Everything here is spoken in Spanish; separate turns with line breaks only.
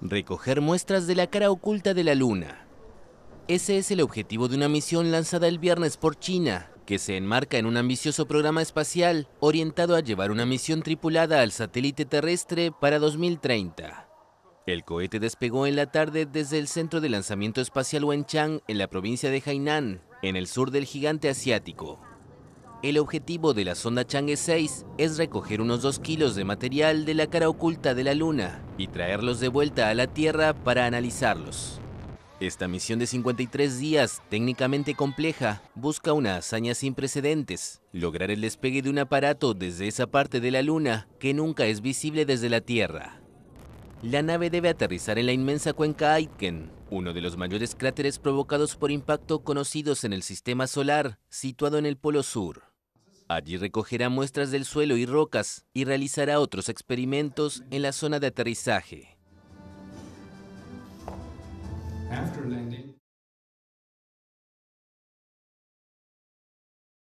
recoger muestras de la cara oculta de la Luna. Ese es el objetivo de una misión lanzada el viernes por China, que se enmarca en un ambicioso programa espacial orientado a llevar una misión tripulada al satélite terrestre para 2030. El cohete despegó en la tarde desde el Centro de Lanzamiento Espacial Wenchang en la provincia de Hainan, en el sur del gigante asiático. El objetivo de la sonda Chang'e 6 es recoger unos 2 kilos de material de la cara oculta de la Luna y traerlos de vuelta a la Tierra para analizarlos. Esta misión de 53 días, técnicamente compleja, busca una hazaña sin precedentes, lograr el despegue de un aparato desde esa parte de la Luna que nunca es visible desde la Tierra. La nave debe aterrizar en la inmensa cuenca Aitken, uno de los mayores cráteres provocados por impacto conocidos en el Sistema Solar, situado en el Polo Sur. Allí recogerá muestras del suelo y rocas y realizará otros experimentos en la zona de aterrizaje.